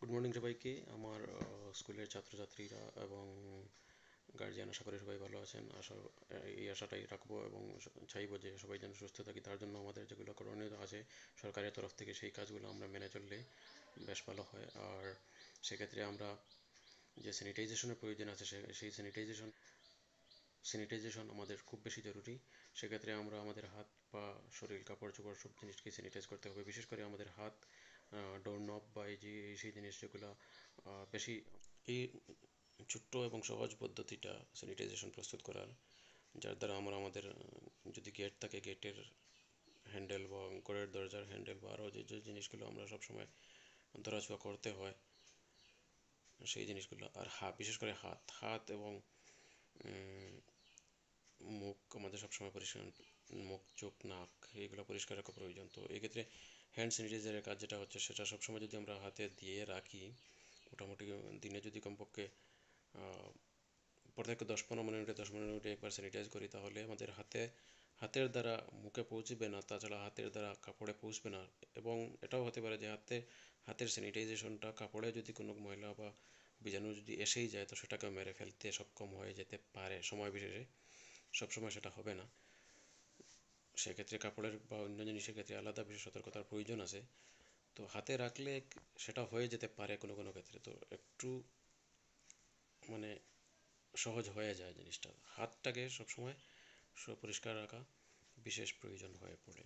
good morning সবাইকে আমার স্কুলের ছাত্রছাত্রীরা এবং গার্জিয়ান আশা করি সবাই ভালো আছেন আশা এই আশাটাই রাখবো এবং চাইবো যে সবাই যেন সুস্থ থাকি তার জন্য আমাদের যেগুলো করণীয় আছে সরকারের তরফ থেকে সেই কাজগুলো আমরা মেনে চললে বেশ ভালো হয় আর সেক্ষেত্রে আমরা যে স্যানিটাইজেশনের প্রয়োজন আছে সেই স্যানিটাইজেশন স্যানিটাইজেশন আমাদের খুব বেশি জরুরি সেক্ষেত্রে আমরা আমাদের হাত পা শরীর কাপড় চোপড় সব জিনিসকে স্যানিটাইজ করতে হবে বিশেষ করে আমাদের হাত ডোর নব বা এই যে সেই জিনিসগুলো বেশি এই ছোট্ট এবং সহজ পদ্ধতিটা স্যানিটাইজেশন প্রস্তুত করার যার দ্বারা আমরা আমাদের যদি গেট থাকে গেটের হ্যান্ডেল বা ঘরের দরজার হ্যান্ডেল বা আরও যে যে জিনিসগুলো আমরা সবসময় ধরাছোঁয়া করতে হয় সেই জিনিসগুলো আর হাত বিশেষ করে হাত হাত এবং মুখ আমাদের সবসময় পরিষ্কার মুখ চোখ নাক এগুলো পরিষ্কার রাখা প্রয়োজন তো এক্ষেত্রে হ্যান্ড স্যানিটাইজারের কাজ যেটা হচ্ছে সেটা সবসময় যদি আমরা হাতে দিয়ে রাখি মোটামুটি দিনে যদি কমপক্ষে প্রত্যেক দশ পনেরো মিনিটে দশ মিনিটে একবার স্যানিটাইজ করি তাহলে আমাদের হাতে হাতের দ্বারা মুখে পৌঁছবে না তাছাড়া হাতের দ্বারা কাপড়ে পৌঁছবে না এবং এটাও হতে পারে যে হাতে হাতের স্যানিটাইজেশনটা কাপড়ে যদি কোনো মহিলা বা বীজাণু যদি এসেই যায় তো সেটাকে মেরে ফেলতে সক্ষম হয়ে যেতে পারে সময় বিশেষে সবসময় সেটা হবে না সেক্ষেত্রে কাপড়ের বা অন্য জিনিসের ক্ষেত্রে আলাদা বিশেষ সতর্কতার প্রয়োজন আছে তো হাতে রাখলে সেটা হয়ে যেতে পারে কোনো কোনো ক্ষেত্রে তো একটু মানে সহজ হয়ে যায় জিনিসটা হাতটাকে সবসময় সুপরিষ্কার রাখা বিশেষ প্রয়োজন হয়ে পড়ে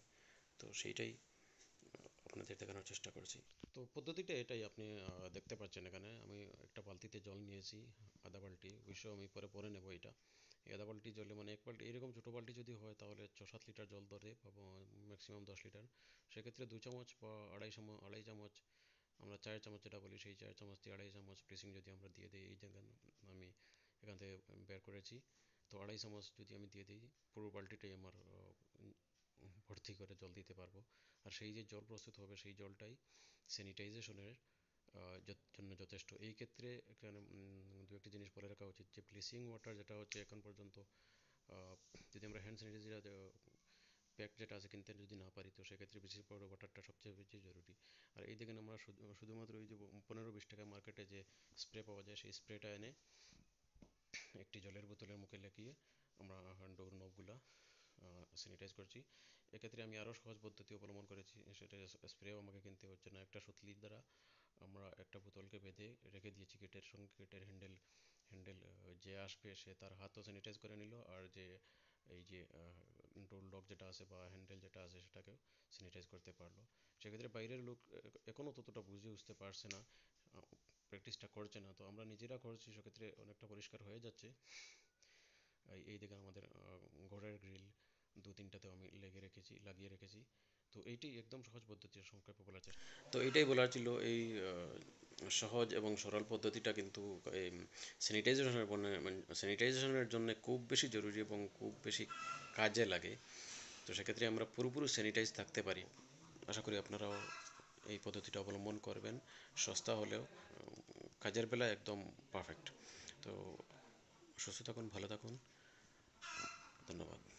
তো সেইটাই আপনাদের দেখানোর চেষ্টা করছি তো পদ্ধতিটা এটাই আপনি দেখতে পাচ্ছেন এখানে আমি একটা বালতিতে জল নিয়েছি আধা বালতি অবশ্য আমি পরে পরে নেব এটা গাদা বালতি জলে মানে এক বালতি এরকম ছোটো বালতি যদি হয় তাহলে ছ সাত লিটার জল ধরে ম্যাক্সিমাম দশ লিটার সেক্ষেত্রে দু চামচ বা আড়াই আড়াই চামচ আমরা চায়ের চামচ যেটা বলি সেই চায়ের চামচ দিয়ে আড়াই চামচ ব্লিচিং যদি আমরা দিয়ে দিই এই আমি এখান থেকে বের করেছি তো আড়াই চামচ যদি আমি দিয়ে দিই পুরো বালতিটাই আমার ভর্তি করে জল দিতে পারবো আর সেই যে জল প্রস্তুত হবে সেই জলটাই স্যানিটাইজেশনের জন্য যথেষ্ট সেই ক্ষেত্রে এখানে দু একটি জিনিস বলে রাখা উচিত যে ব্লিসিং ওয়াটার যেটা হচ্ছে এখন পর্যন্ত যদি আমরা হ্যান্ড স্যানিটাইজার প্যাক যেটা আছে কিনতে যদি না পারি তো সেক্ষেত্রে ব্লিচিং পাউডার ওয়াটারটা সবচেয়ে বেশি জরুরি আর এই দেখেন আমরা শুধুমাত্র ওই যে পনেরো বিশ টাকা মার্কেটে যে স্প্রে পাওয়া যায় সেই স্প্রেটা এনে একটি জলের বোতলের মুখে লেখিয়ে আমরা ডোর নবগুলা স্যানিটাইজ করছি এক্ষেত্রে আমি আরও সহজ পদ্ধতি অবলম্বন করেছি সেটা স্প্রেও আমাকে কিনতে হচ্ছে না একটা সুতলির দ্বারা আমরা একটা বোতলকে বেঁধে রেখে দিয়েছি গেটের সঙ্গে গেটের হ্যান্ডেল হ্যান্ডেল যে আসবে সে তার হাতও স্যানিটাইজ করে নিল আর যে এই যে ডোর লক যেটা আছে বা হ্যান্ডেল যেটা আছে সেটাকেও স্যানিটাইজ করতে পারলো সেক্ষেত্রে বাইরের লোক এখনও ততটা বুঝে উঠতে পারছে না প্র্যাকটিসটা করছে না তো আমরা নিজেরা করছি সেক্ষেত্রে অনেকটা পরিষ্কার হয়ে যাচ্ছে এই দিকে আমাদের ঘরের গ্রিল দু তিনটাতেও আমি লেগে রেখেছি লাগিয়ে রেখেছি তো এইটাই একদম সহজ পদ্ধতি সংক্ষেপে বলার তো এটাই বলার ছিল এই সহজ এবং সরল পদ্ধতিটা কিন্তু স্যানিটাইজেশনের স্যানিটাইজেশনের জন্য খুব বেশি জরুরি এবং খুব বেশি কাজে লাগে তো সেক্ষেত্রে আমরা পুরোপুরি স্যানিটাইজ থাকতে পারি আশা করি আপনারাও এই পদ্ধতিটা অবলম্বন করবেন সস্তা হলেও কাজের বেলা একদম পারফেক্ট তো সুস্থ থাকুন ভালো থাকুন ধন্যবাদ